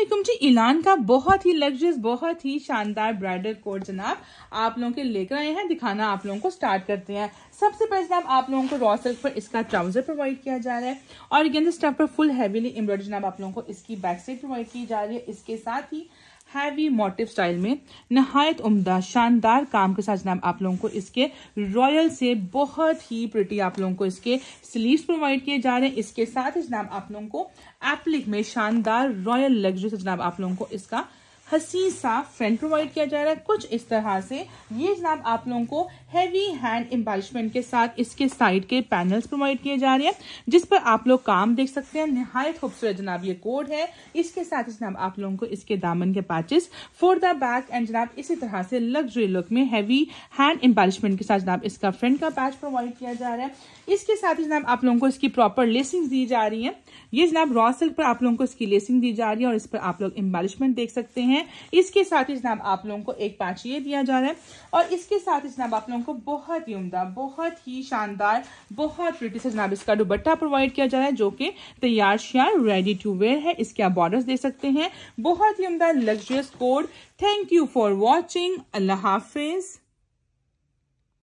असलम जी ईलान का बहुत ही लग्जरियस बहुत ही शानदार ब्राइडल कोड जनाब आप लोगों के लेकर आए हैं दिखाना आप लोगों को स्टार्ट करते हैं सबसे पहले जनाब आप लोगों को रॉ सिल्क पर इसका ट्राउजर प्रोवाइड किया जा रहा है और गेंद स्टफ पर फुल हैवीली एम्ब्रॉयडरी जनाब आप लोगों को इसकी बैक साइड प्रोवाइड की जा रही है इसके साथ ही हैवी मोटिव स्टाइल में नहायत उम्दा शानदार काम के साथ जनाब आप लोगों को इसके रॉयल से बहुत ही प्रिटी आप लोगों को इसके स्लीव्स प्रोवाइड किए जा रहे हैं इसके साथ ही जनाब आप लोगों को एप्लिक में शानदार रॉयल लग्जरी से जनाब आप लोगों को इसका हसी सा फ्रंट प्रोवाइड किया जा रहा है कुछ इस तरह से ये जनाब आप लोगों को हैवी हैंड एम्बालिशमेंट के साथ इसके साइड के पैनल्स प्रोवाइड किए जा रहे हैं जिस पर आप लोग काम देख सकते हैं निहायत खूबसूरत जनाब ये कोड है इसके साथ जनाब आप लोगों को इसके दामन के patches for the back and जनाब इसी तरह से लग्जरी लुक में हैवी हैंड एम्बालिशमेंट के साथ जनाब इसका फ्रंट का पैच प्रोवाइड किया जा रहा है इसके साथ ही जनाब आप लोगों को इसकी प्रॉपर लेसिंग दी जा रही है ये जनाब रॉ सिल्क पर आप लोगों को इसकी लेसिंग दी जा रही है और इस पर आप लोग एम्बालिशमेंट देख सकते हैं हैं इसके साथ ही जनाब आप लोगों को एक पैच ये दिया जा रहा है और इसके साथ ही जनाब आप लोगों को बहुत ही उमदा बहुत ही शानदार बहुत ब्रिटिश जनाब इसका दुबट्टा प्रोवाइड किया जा रहा है जो कि तैयार श्यार रेडी टू वेयर है इसके आप बॉर्डर दे सकते हैं बहुत ही उमदा luxurious coord thank you for watching अल्लाह हाफिज़